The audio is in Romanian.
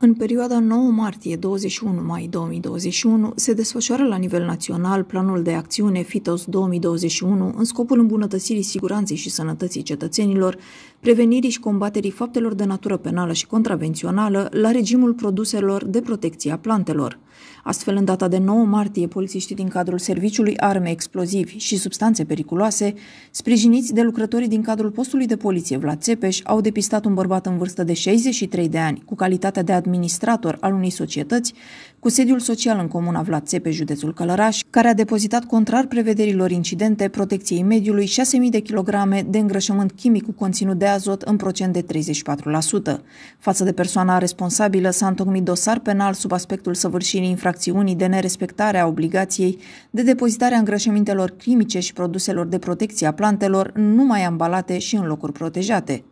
În perioada 9 martie-21 mai 2021 se desfășoară la nivel național planul de acțiune FITOS 2021 în scopul îmbunătățirii siguranței și sănătății cetățenilor, prevenirii și combaterii faptelor de natură penală și contravențională la regimul produselor de protecție a plantelor. Astfel, în data de 9 martie, polițiștii din cadrul Serviciului Arme Explozivi și Substanțe Periculoase, sprijiniți de lucrătorii din cadrul postului de poliție Vlad Țepeș, au depistat un bărbat în vârstă de 63 de ani, cu calitatea de administrator al unei societăți, cu sediul social în comuna Vlad Țepe, județul Călăraș, care a depozitat contrar prevederilor incidente protecției mediului 6.000 de kilograme de îngrășământ chimic cu conținut de azot în procent de 34%. Față de persoana responsabilă s-a întocmit dosar penal sub aspectul săvârșirii infracțiunii de nerespectare a obligației de depozitare a îngrășămintelor chimice și produselor de protecție a plantelor numai ambalate și în locuri protejate.